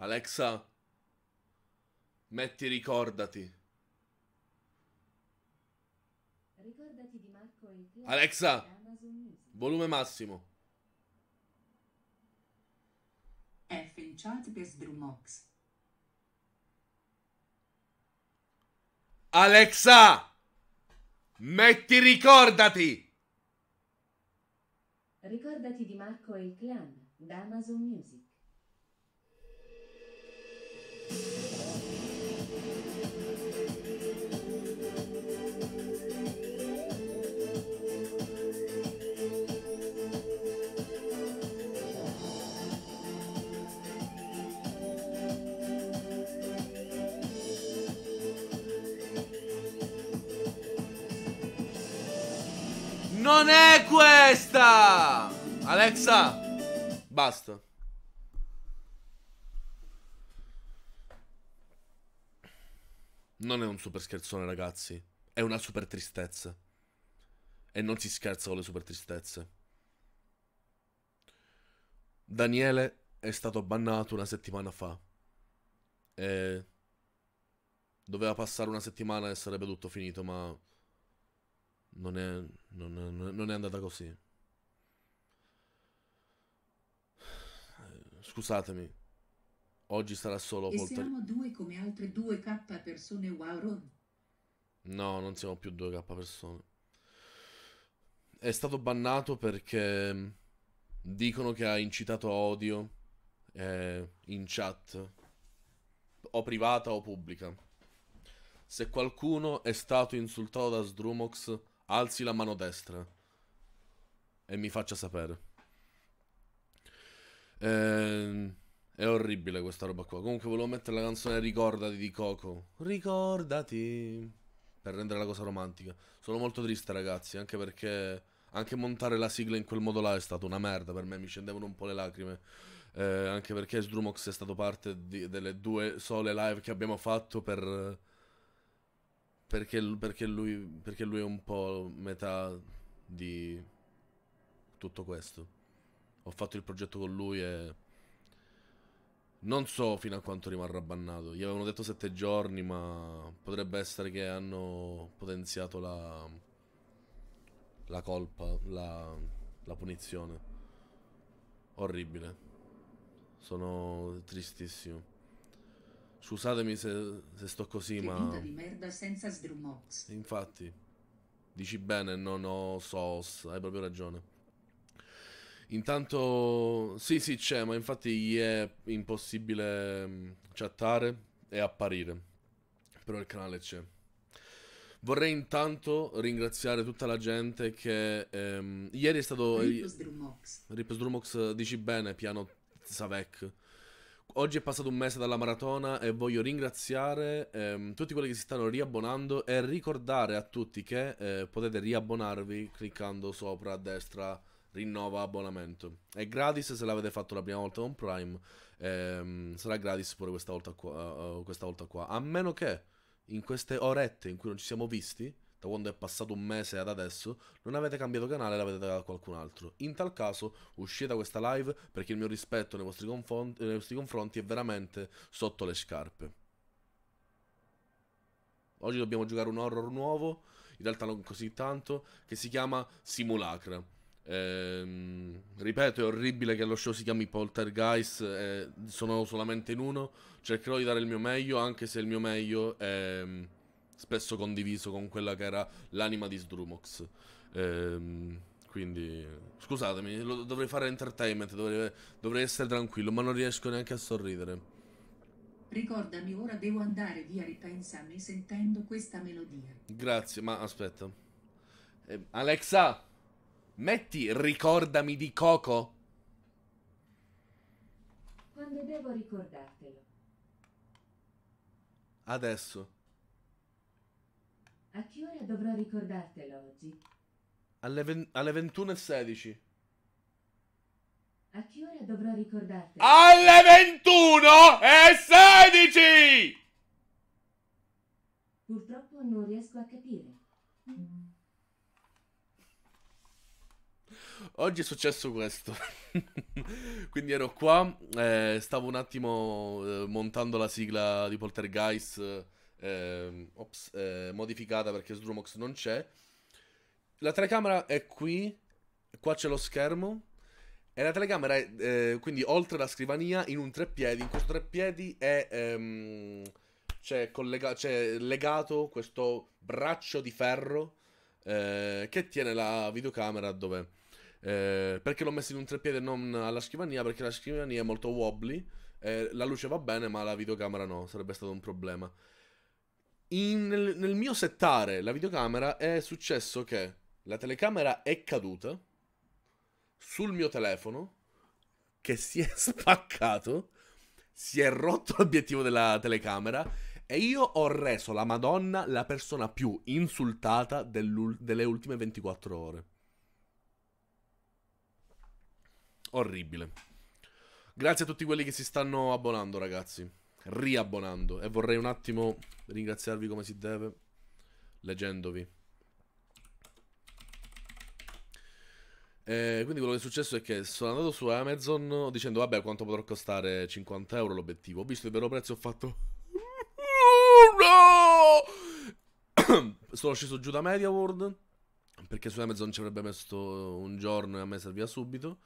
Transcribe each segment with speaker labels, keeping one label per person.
Speaker 1: Alexa, metti ricordati. Ricordati di Marco e te. Alexa, volume massimo. F in chat per Alexa, metti ricordati. Ricordati di Marco e il clan da Amazon Music. Non è questa! Alexa, basta. un super scherzone, ragazzi. È una super tristezza. E non si scherza con le super tristezze. Daniele è stato bannato una settimana fa. E doveva passare una settimana e sarebbe tutto finito, ma non è, non è, non è andata così. Eh, scusatemi. Oggi sarà solo Poltergeist. E siamo due come altre due k persone wow No, non siamo più due k persone. È stato bannato perché mm, dicono che ha incitato odio eh, in chat, o privata o pubblica. Se qualcuno è stato insultato da Sdrumox, alzi la mano destra e mi faccia sapere. Ehm è orribile questa roba qua. Comunque volevo mettere la canzone Ricordati di Coco. Ricordati. Per rendere la cosa romantica. Sono molto triste ragazzi, anche perché... Anche montare la sigla in quel modo là è stata una merda per me, mi scendevano un po' le lacrime. Eh, anche perché Sdrumox è stato parte di, delle due sole live che abbiamo fatto per... Perché, perché, lui, perché lui è un po' metà di tutto questo. Ho fatto il progetto con lui e non so fino a quanto rimarrà bannato. Gli avevano detto 7 giorni, ma potrebbe essere che hanno potenziato la, la colpa, la, la punizione. Orribile. Sono tristissimo. Scusatemi se, se, sto così, che ma. di merda senza sdrumox. Infatti, dici bene, non ho SOS, hai proprio ragione. Intanto, sì, sì, c'è, ma infatti gli è impossibile mm, chattare e apparire. Però il canale c'è. Vorrei intanto ringraziare tutta la gente che ehm, ieri è stato... Ripos Drumox. Ripos Drumox, dici bene, piano Savec. Oggi è passato un mese dalla maratona e voglio ringraziare ehm, tutti quelli che si stanno riabbonando e ricordare a tutti che eh, potete riabbonarvi cliccando sopra a destra rinnova abbonamento. È gratis se l'avete fatto la prima volta con Prime, ehm, sarà gratis pure questa volta, qua, uh, questa volta qua. A meno che in queste orette in cui non ci siamo visti, da quando è passato un mese ad adesso, non avete cambiato canale e l'avete dato a qualcun altro. In tal caso, uscite da questa live perché il mio rispetto nei vostri, nei vostri confronti è veramente sotto le scarpe. Oggi dobbiamo giocare un horror nuovo, in realtà non così tanto, che si chiama Simulacra. Ehm, ripeto, è orribile che lo show si chiami Poltergeist, eh, sono solamente in uno, cercherò di dare il mio meglio, anche se il mio meglio è mm, spesso condiviso con quella che era l'anima di Sdrumox. Ehm, quindi, scusatemi, lo, dovrei fare entertainment, dovrei, dovrei essere tranquillo, ma non riesco neanche a sorridere. Ricordami, ora devo andare via, ripensa a me sentendo questa melodia. Grazie, ma aspetta. Eh, Alexa! Metti ricordami di Coco. Quando devo ricordartelo? Adesso. A che ora dovrò ricordartelo oggi? Alle, alle 16. A che ora dovrò ricordartelo? Alle 21 e 16! Purtroppo non riesco a capire. Mm. Oggi è successo questo. Quindi ero qua, eh, stavo un attimo eh, montando la sigla di Poltergeist eh, ops, eh, modificata perché Sdrumox non c'è. La telecamera è qui, qua c'è lo schermo. E la telecamera è eh, quindi oltre la scrivania in un treppiedi. In questo treppiedi è... Ehm, c'è, collega- c'è legato questo braccio di ferro eh, che tiene la videocamera dove eh, perché l'ho messo in un treppiede e non alla scrivania? Perché la scrivania è molto wobbly, eh, la luce va bene ma la videocamera no, sarebbe stato un problema. In, nel, nel mio settare la videocamera è successo che la telecamera è caduta sul mio telefono, che si è spaccato, si è rotto l'obiettivo della telecamera e io ho reso la Madonna la persona più insultata delle ultime 24 ore. Orribile. Grazie a tutti quelli che si stanno abbonando, ragazzi. Riabbonando. E vorrei un attimo ringraziarvi come si deve, leggendovi. E quindi quello che è successo è che sono andato su Amazon dicendo vabbè quanto potrò costare 50 euro l'obiettivo. Ho visto il vero prezzo e ho fatto... no! sono sceso giù da Media World perché su Amazon ci avrebbe messo un giorno e a me serviva subito.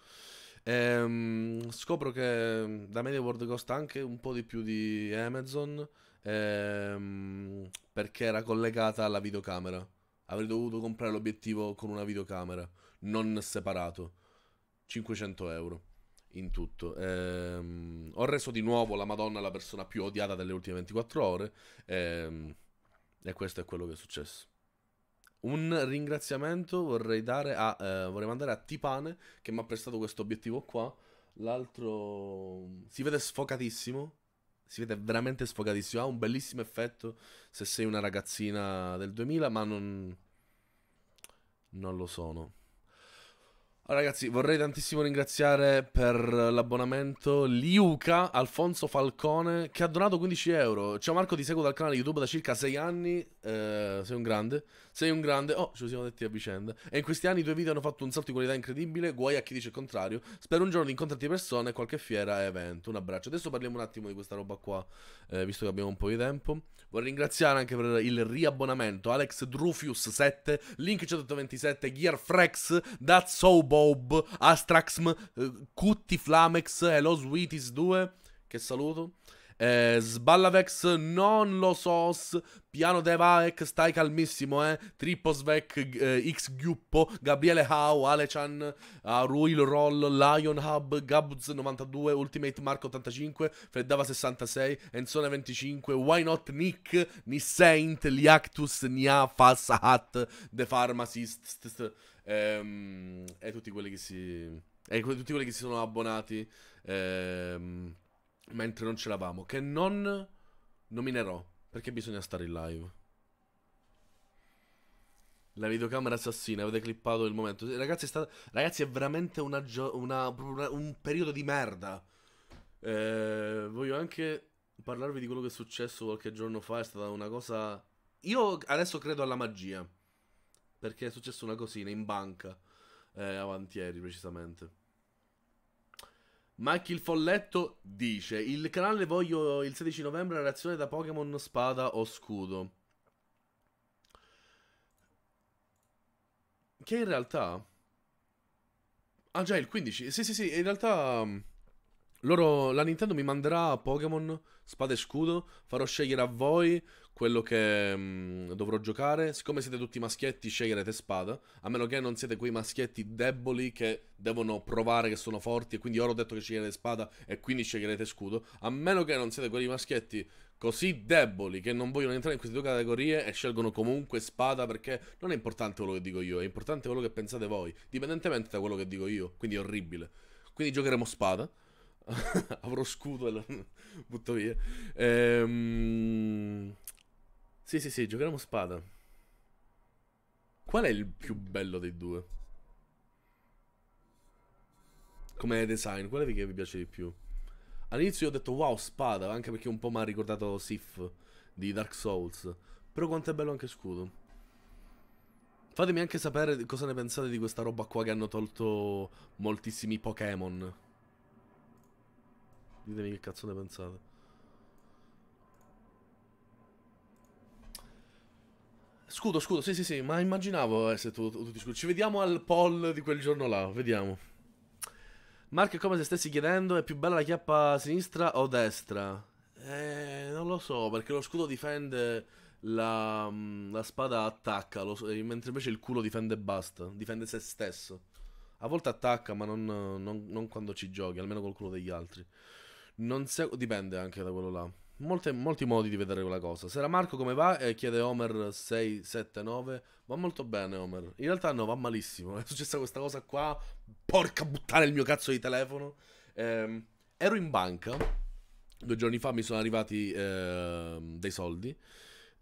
Speaker 1: Ehm, scopro che mm, da MediaWorld costa anche un po' di più di Amazon ehm, perché era collegata alla videocamera. Avrei dovuto comprare l'obiettivo con una videocamera, non separato. 500 euro in tutto. Ehm, ho reso di nuovo la Madonna la persona più odiata delle ultime 24 ore. Ehm, e questo è quello che è successo. Un ringraziamento vorrei dare a eh, vorrei mandare a Tipane che mi ha prestato questo obiettivo qua. L'altro si vede sfocatissimo. Si vede veramente sfocatissimo. Ha un bellissimo effetto se sei una ragazzina del 2000, ma non non lo sono ragazzi, vorrei tantissimo ringraziare per l'abbonamento Liuca Alfonso Falcone che ha donato 15 euro. Ciao Marco, ti seguo dal canale YouTube da circa 6 anni. Eh, sei un grande. Sei un grande. Oh, ce lo siamo detti a vicenda. E in questi anni i tuoi video hanno fatto un salto di qualità incredibile. Guai a chi dice il contrario. Spero un giorno di incontrarti persone e qualche fiera e evento. Un abbraccio. Adesso parliamo un attimo di questa roba qua, eh, visto che abbiamo un po' di tempo. Vorrei ringraziare anche per il riabbonamento Alex Drufius 7, Link 127, Frex, That's So Boy. Mob, Astraxm, eh, Cutti Flamex, Hello Sweeties 2, che saluto. Eh, Sballavex non lo so. Piano Devaec, eh, stai calmissimo, eh. Tripposvec, eh, X Giuppo, Gabriele Hau, Alechan, Aruil Roll, Lion Hub, Gabuz92, Ultimate Mark 85, Freddava66, Enzone25, Why Not Nick, Nissaint, Liactus, Nia, Falsahat, The Pharmacist. St- ehm, e tutti quelli che si... E tutti quelli che si sono abbonati ehm, mentre non c'eravamo, che non nominerò perché bisogna stare in live. La videocamera assassina, avete clippato il momento. Ragazzi, è, stata... Ragazzi, è veramente una gio... una... un periodo di merda. Eh, voglio anche parlarvi di quello che è successo qualche giorno fa. È stata una cosa. Io adesso credo alla magia perché è successa una cosina in banca, eh, avantieri precisamente. Mike il Folletto dice: Il canale voglio il 16 novembre la reazione da Pokémon Spada o Scudo. Che in realtà. Ah, già il 15. Sì, sì, sì. In realtà. Mm, loro, la Nintendo mi manderà Pokémon Spada e Scudo, farò scegliere a voi quello che mh, mm, dovrò giocare. Siccome siete tutti maschietti, sceglierete Spada, a meno che non siete quei maschietti deboli che devono provare che sono forti e quindi ora ho detto che sceglierete Spada e quindi sceglierete Scudo, a meno che non siete quei maschietti così deboli che non vogliono entrare in queste due categorie e scelgono comunque Spada perché non è importante quello che dico io, è importante quello che pensate voi, dipendentemente da quello che dico io, quindi è orribile. Quindi giocheremo Spada avrò scudo e lo butto via. Ehm... Sì, sì, sì, giocheremo spada. Qual è il più bello dei due? Come design, quale che vi piace di più? All'inizio io ho detto wow, spada, anche perché un po' mi ha ricordato Sif di Dark Souls. Però quanto è bello anche scudo. Fatemi anche sapere cosa ne pensate di questa roba qua che hanno tolto moltissimi Pokémon. Ditemi che cazzo ne pensate. Scudo, scudo, sì, sì, sì, ma immaginavo essere tu, tutti scudo. Ci vediamo al poll di quel giorno là, vediamo. Mark, è come se stessi chiedendo, è più bella la chiappa sinistra o destra? Eh, non lo so, perché lo scudo difende la, mm, la spada attacca, lo, mentre invece il culo difende e basta, difende se stesso. A volte attacca, ma non, non, non quando ci giochi, almeno col culo degli altri. Non se... Dipende anche da quello là. Molte, molti modi di vedere quella cosa. Sera Marco come va? Eh, chiede Homer 679. Va molto bene Homer. In realtà no, va malissimo. È successa questa cosa qua. Porca buttare il mio cazzo di telefono. Eh, ero in banca. Due giorni fa mi sono arrivati eh, dei soldi.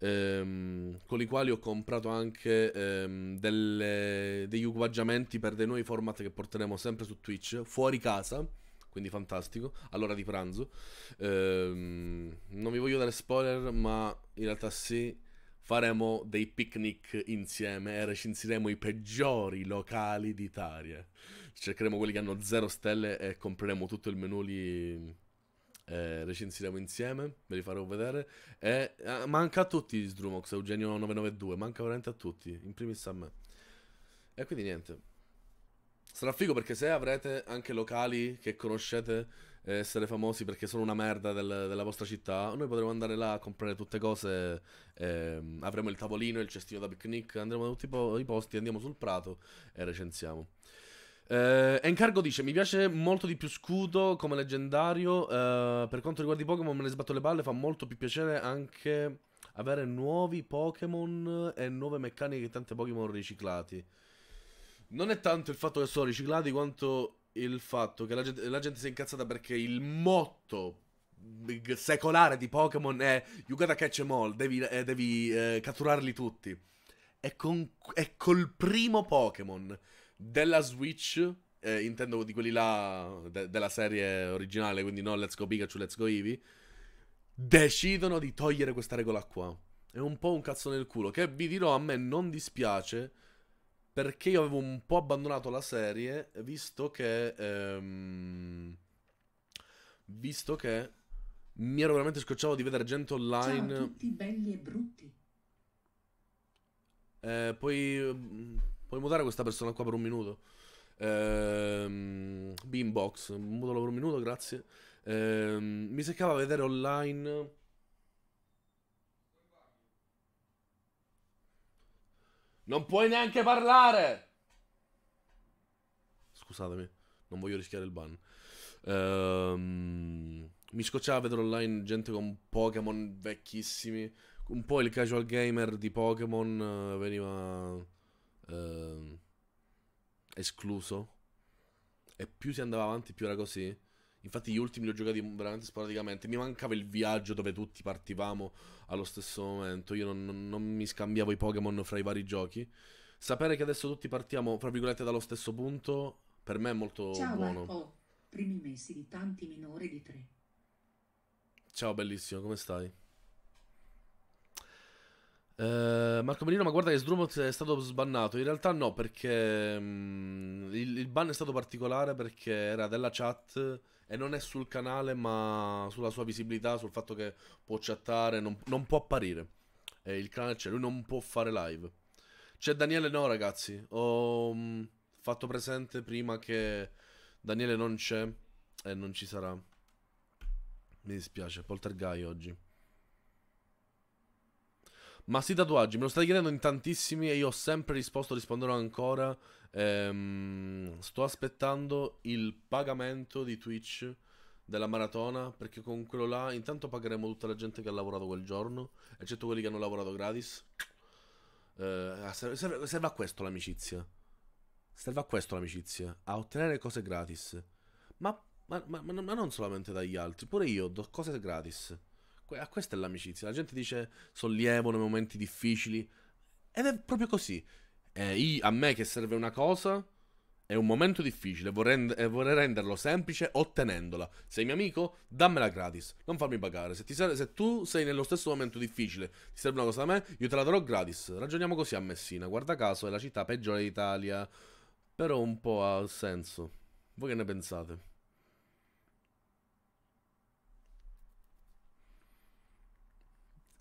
Speaker 1: Ehm, con i quali ho comprato anche ehm, delle, degli equipaggiamenti per dei nuovi format che porteremo sempre su Twitch, fuori casa quindi fantastico, all'ora di pranzo. Ehm, non vi voglio dare spoiler, ma in realtà sì, faremo dei picnic insieme e recensiremo i peggiori locali d'Italia. Cercheremo quelli che hanno zero stelle e compreremo tutto il menù lì eh, recensiremo insieme, ve li farò vedere. E, eh, manca a tutti Sdrumox, Eugenio 992, manca veramente a tutti, in primis a me. E quindi niente. Sarà figo perché se avrete anche locali che conoscete eh, essere famosi perché sono una merda del, della vostra città, noi potremo andare là a comprare tutte cose, ehm, avremo il tavolino, il cestino da picnic, andremo da tutti i, posti, andiamo sul prato e recensiamo. Eh, Encargo dice: Mi piace molto di più Scudo come leggendario. Eh, per quanto riguarda i Pokémon, me ne sbatto le palle, Fa molto più piacere anche avere nuovi Pokémon e nuove meccaniche che tanti Pokémon riciclati. Non è tanto il fatto che sono riciclati quanto il fatto che la gente, la gente si è incazzata perché il motto secolare di Pokémon è You gotta catch them all, devi, eh, devi eh, catturarli tutti. E, con, e col primo Pokémon della Switch, eh, intendo di quelli là de, della serie originale, quindi no Let's Go Pikachu, Let's Go Eevee, decidono di togliere questa regola qua. È un po' un cazzo nel culo, che vi dirò a me non dispiace perché io avevo un po' abbandonato la serie, visto che... Ehm, visto che mi ero veramente scocciato di vedere gente online... Ciao tutti belli e brutti. Eh, puoi, puoi mutare questa persona qua per un minuto. Ehm, Beambox, mutalo per un minuto, grazie. Ehm, mi seccava vedere online Non puoi neanche parlare! Scusatemi, non voglio rischiare il ban. Ehm, mi scocciava vedere online gente con Pokémon vecchissimi. Un po' il casual gamer di Pokémon eh, veniva eh, escluso. E più si andava avanti, più era così. Infatti gli ultimi li ho giocati veramente sporadicamente. Mi mancava il viaggio dove tutti partivamo allo stesso momento. Io non, non, non mi scambiavo i Pokémon fra i vari giochi. Sapere che adesso tutti partiamo, fra virgolette, dallo stesso punto, per me è molto Ciao, buono. Marco. Primi mesi di tanti minori di tre. Ciao bellissimo, come stai? Uh, Marco Merino, ma guarda che Sdrumot è stato sbannato. In realtà no, perché um, il, il, ban è stato particolare perché era della chat e non è sul canale ma sulla sua visibilità, sul fatto che può chattare, non, non può apparire. E il canale c'è, lui non può fare live. C'è Daniele no ragazzi, ho mm, fatto presente prima che Daniele non c'è e non ci sarà. Mi dispiace, poltergai oggi. Ma sì, tatuaggi, me lo state chiedendo in tantissimi e io ho sempre risposto, risponderò ancora. Ehm, sto aspettando il pagamento di Twitch della maratona perché con quello là intanto pagheremo tutta la gente che ha lavorato quel giorno, eccetto quelli che hanno lavorato gratis. Eh, ah, serve, serve a questo l'amicizia. Serve a questo l'amicizia, a ottenere cose gratis. Ma ma, ma, ma, non solamente dagli altri, pure io do cose gratis a questa è l'amicizia. La gente dice sollievo nei momenti difficili. Ed è proprio così. Eh, io, a me che serve una cosa è un momento difficile vorrei, rend- e vorrei renderlo semplice ottenendola. Sei mio amico? Dammela gratis, non farmi pagare. Se, serve, se, tu sei nello stesso momento difficile, ti serve una cosa da me, io te la darò gratis. Ragioniamo così a Messina. Guarda caso, è la città peggiore d'Italia. Però un po' ha senso. Voi che ne pensate?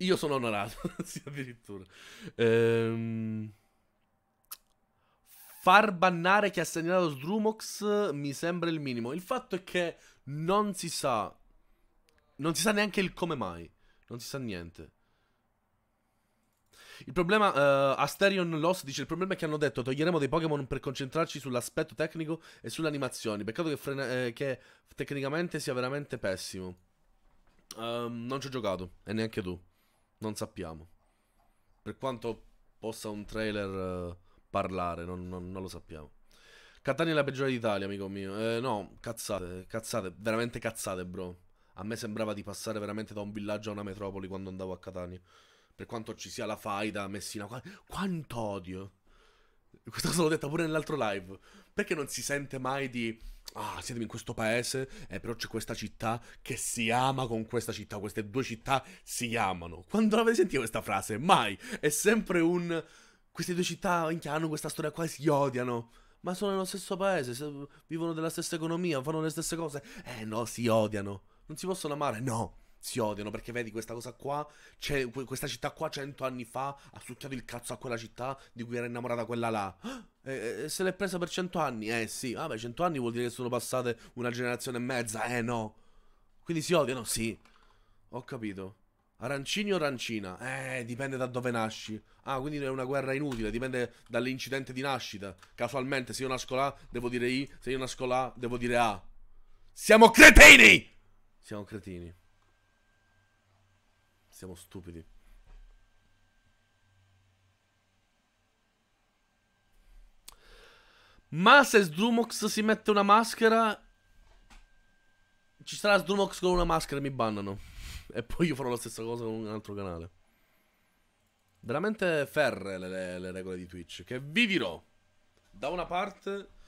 Speaker 1: Io sono onorato, sì, addirittura. Ehm... Far bannare chi ha segnalato Sdrumox mi sembra il minimo. Il fatto è che non si sa. Non si sa neanche il come mai. Non si sa niente. Il problema, uh, Asterion Lost dice: Il problema è che hanno detto toglieremo dei Pokémon per concentrarci sull'aspetto tecnico e sulle animazioni. Peccato che, frena- eh, che tecnicamente sia veramente pessimo. Um, non ci ho giocato, e neanche tu. Non sappiamo. Per quanto possa un trailer eh, parlare, non, non, non lo sappiamo. Catania è la peggiore d'Italia, amico mio. Eh, no, cazzate, cazzate, veramente cazzate, bro. A me sembrava di passare veramente da un villaggio a una metropoli quando andavo a Catania. Per quanto ci sia la faida, Messina, qua... quanto odio. Questa cosa l'ho detta pure nell'altro live. Perché non si sente mai di. Ah, siete in questo paese, eh, però c'è questa città che si ama con questa città. Queste due città si amano. Quando l'avete sentita questa frase? Mai. È sempre un. Queste due città hanno questa storia qua e si odiano. Ma sono nello stesso paese, vivono della stessa economia, fanno le stesse cose. Eh no, si odiano. Non si possono amare, no si odiano perché vedi questa cosa qua, questa città qua cento anni fa ha succhiato il cazzo a quella città di cui era innamorata quella là. E, e eh, eh, se l'è presa per cento anni? Eh sì, vabbè, ah, cento anni vuol dire che sono passate una generazione e mezza, eh no. Quindi si odiano? Sì. Ho capito. Arancini o arancina? Eh, dipende da dove nasci. Ah, quindi è una guerra inutile, dipende dall'incidente di nascita. Casualmente, se io nasco là, devo dire I, se io nasco là, devo dire A. Siamo cretini! Siamo cretini siamo stupidi. Ma se Sdrumox si mette una maschera... Ci sarà Sdrumox con una maschera e mi bannano. E poi io farò la stessa cosa con un altro canale. Veramente ferre le, le, le regole di Twitch. Che vi dirò. Da una parte